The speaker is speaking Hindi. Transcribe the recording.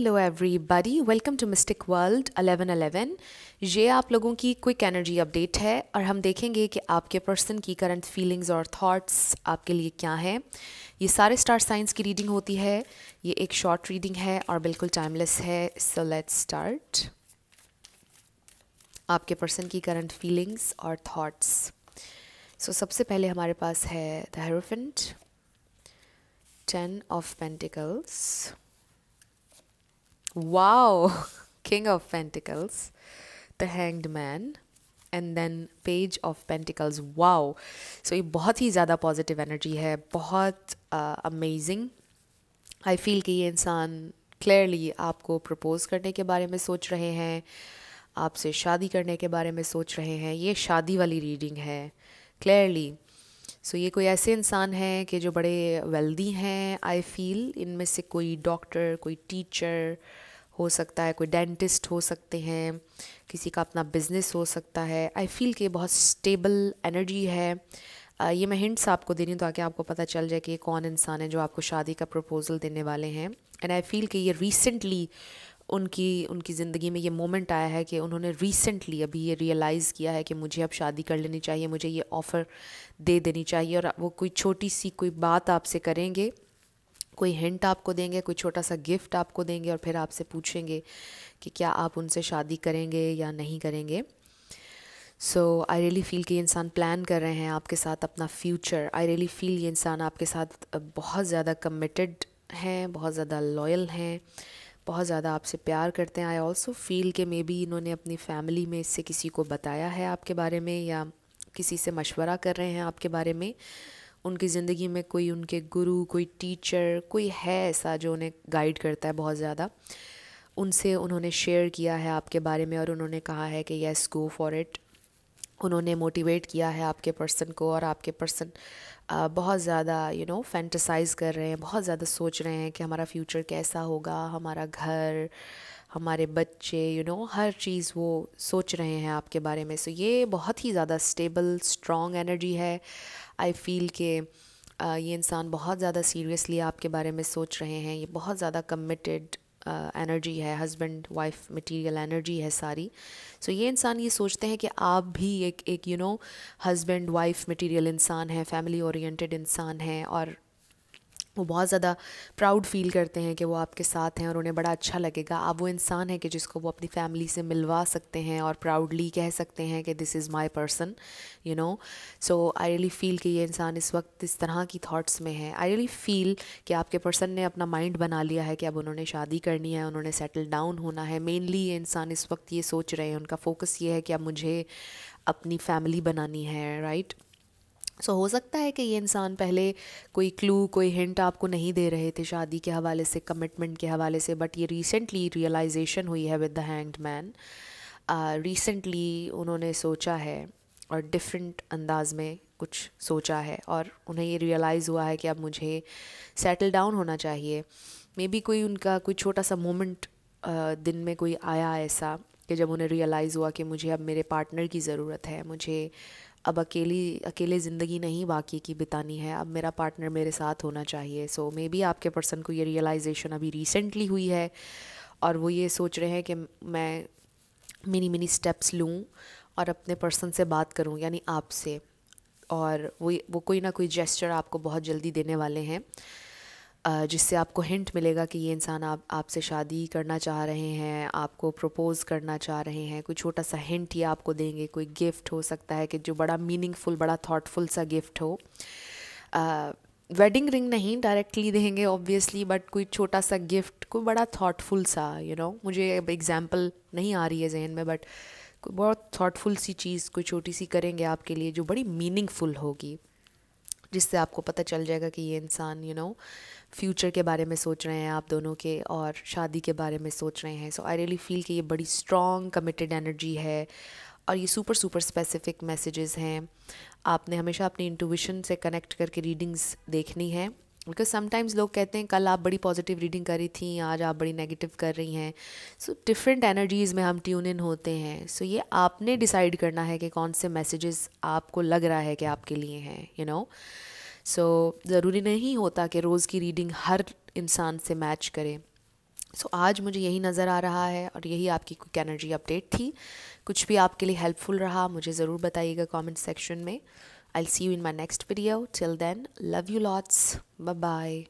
Hello everybody welcome to mystic world 1111 ये आप लोगों की क्विक एनर्जी अपडेट है और हम देखेंगे कि आपके पर्सन की करंट फीलिंग्स और थॉट्स आपके लिए क्या हैं ये सारे स्टार साइंस की रीडिंग होती है ये एक शॉर्ट रीडिंग है और बिल्कुल टाइमलेस है सो लेट्स स्टार्ट आपके पर्सन की करंट फीलिंग्स और थाट्स सो सबसे पहले हमारे पास है the ten of pentacles Wow! King of Pentacles, the Hanged Man, and then page of pentacles wow so ये बहुत ही ज़्यादा पॉजिटिव एनर्जी है बहुत अमेजिंग आई फील कि ये इंसान क्लियरली आपको प्रपोज़ करने के बारे में सोच रहे हैं आपसे शादी करने के बारे में सोच रहे हैं ये शादी वाली रीडिंग है क्लियरली सो so, ये कोई ऐसे इंसान हैं कि जो बड़े वेल्दी हैं आई फील इनमें से कोई डॉक्टर कोई टीचर हो सकता है कोई डेंटिस्ट हो सकते हैं किसी का अपना बिजनेस हो सकता है आई फील कि बहुत स्टेबल एनर्जी है आ, ये मैं हिंट्स आपको दे रही हूँ ताकि आपको पता चल जाए कि ये कौन इंसान है जो आपको शादी का प्रपोज़ल देने वाले हैं एंड आई फील कि ये रिसेंटली उनकी उनकी ज़िंदगी में ये मोमेंट आया है कि उन्होंने रिसेंटली अभी ये रियलाइज़ किया है कि मुझे अब शादी कर लेनी चाहिए मुझे ये ऑफ़र दे देनी चाहिए और वो कोई छोटी सी कोई बात आपसे करेंगे कोई हिंट आपको देंगे कोई छोटा सा गिफ्ट आपको देंगे और फिर आपसे पूछेंगे कि क्या आप उनसे शादी करेंगे या नहीं करेंगे सो आई रियली फ़ील कि इंसान प्लान कर रहे हैं आपके साथ अपना फ्यूचर आई रियली फ़ील ये इंसान आपके साथ बहुत ज़्यादा कमिटेड हैं बहुत ज़्यादा लॉयल हैं बहुत ज़्यादा आपसे प्यार करते हैं आई ऑल्सो फील कि मे बी इन्होंने अपनी फैमिली में इससे किसी को बताया है आपके बारे में या किसी से मशवरा कर रहे हैं आपके बारे में उनकी ज़िंदगी में कोई उनके गुरु कोई टीचर कोई है ऐसा जो उन्हें गाइड करता है बहुत ज़्यादा उनसे उन्होंने शेयर किया है आपके बारे में और उन्होंने कहा है कि येस गो फॉर इट उन्होंने मोटिवेट किया है आपके पर्सन को और आपके पर्सन बहुत ज़्यादा यू नो फैंटसाइज कर रहे हैं बहुत ज़्यादा सोच रहे हैं कि हमारा फ्यूचर कैसा होगा हमारा घर हमारे बच्चे यू you नो know, हर चीज़ वो सोच रहे हैं आपके बारे में सो so, ये बहुत ही ज़्यादा स्टेबल स्ट्रॉन्ग एनर्जी है आई फील के ये इंसान बहुत ज़्यादा सीरियसली आपके बारे में सोच रहे हैं ये बहुत ज़्यादा कमिटेड एनर्जी है हस्बैंड वाइफ मटेरियल एनर्जी है सारी सो so, ये इंसान ये सोचते हैं कि आप भी एक एक you know husband wife material इंसान है फैमिली ओरिएंटेड इंसान है और वो बहुत ज़्यादा प्राउड फील करते हैं कि वो आपके साथ हैं और उन्हें बड़ा अच्छा लगेगा आप वो इंसान है कि जिसको वो अपनी फैमिली से मिलवा सकते हैं और प्राउडली कह सकते हैं कि this is my person you know so I really feel कि ये इंसान इस वक्त इस तरह की थाट्स में है आई रियली फ़ील कि आपके पर्सन ने अपना माइंड बना लिया है कि अब उन्होंने शादी करनी है उन्होंने सेटल डाउन होना है मेनली ये इंसान इस वक्त ये सोच रहे हैं उनका फोकस ये है कि अब मुझे अपनी फैमिली बनानी है राइट right? सो so, हो सकता है कि ये इंसान पहले कोई क्लू कोई हिंट आपको नहीं दे रहे थे शादी के हवाले से कमिटमेंट के हवाले से बट ये रिसेंटली रियलाइजेशन हुई है with the hanged man recently उन्होंने सोचा है और डिफरेंट अंदाज में कुछ सोचा है और उन्हें ये रियलाइज़ हुआ है कि अब मुझे सेटल डाउन होना चाहिए मे बी कोई उनका कोई छोटा सा मोमेंट uh, दिन में कोई आया ऐसा कि जब उन्हें रियलाइज़ हुआ कि मुझे अब मेरे पार्टनर की ज़रूरत है मुझे अब अकेली अकेले ज़िंदगी नहीं बाकी की बितानी है अब मेरा पार्टनर मेरे साथ होना चाहिए सो मे बी आपके पर्सन को ये रियलाइजेशन अभी रिसेंटली हुई है और वो ये सोच रहे हैं कि मैं मिनी मिनी स्टेप्स लूँ और अपने पर्सन से बात करूँ यानी आपसे और वो वो कोई ना कोई जेस्चर आपको बहुत जल्दी देने वाले हैं जिससे आपको हिंट मिलेगा कि ये इंसान आप आपसे शादी करना चाह रहे हैं आपको प्रपोज़ करना चाह रहे हैं कोई छोटा सा हिंट ये आपको देंगे कोई गिफ्ट हो सकता है कि जो बड़ा मीनिंगफुल बड़ा थाटफुल सा गिफ्ट हो वेडिंग रिंग नहीं डायरेक्टली देंगे ऑब्वियसली बट कोई छोटा सा गिफ्ट कोई बड़ा थाटफुल सा यू you नो know? मुझे अब एग्जाम्पल नहीं आ रही है जहन में बट कोई बहुत थाटफुल सी चीज़ कोई छोटी सी करेंगे आपके लिए जो बड़ी मीनिंगफुल होगी जिससे आपको पता चल जाएगा कि ये इंसान यू नो फ्यूचर के बारे में सोच रहे हैं आप दोनों के और शादी के बारे में सोच रहे हैं सो आई रियली फील कि ये बड़ी स्ट्रॉन्ग कमिटेड एनर्जी है और ये सुपर सुपर स्पेसिफिक मैसेजेस हैं आपने हमेशा अपनी इंटूविशन से कनेक्ट करके रीडिंग्स देखनी है बिकॉज समटाइम्स लोग कहते हैं कल आप बड़ी पॉजिटिव रीडिंग कर रही थी आज आप बड़ी नेगेटिव कर रही हैं सो डिफरेंट एनर्जीज़ में हम ट्यून इन होते हैं सो so, ये आपने डिसाइड करना है कि कौन से मैसेजेस आपको लग रहा है कि आपके लिए हैं यू नो सो ज़रूरी नहीं होता कि रोज़ की रीडिंग हर इंसान से मैच करे सो so, आज मुझे यही नज़र आ रहा है और यही आपकी क्विक एनर्जी अपडेट थी कुछ भी आपके लिए हेल्पफुल रहा मुझे ज़रूर बताइएगा कमेंट सेक्शन में I'll see you in my next video. Till then, love you lots. Bye bye.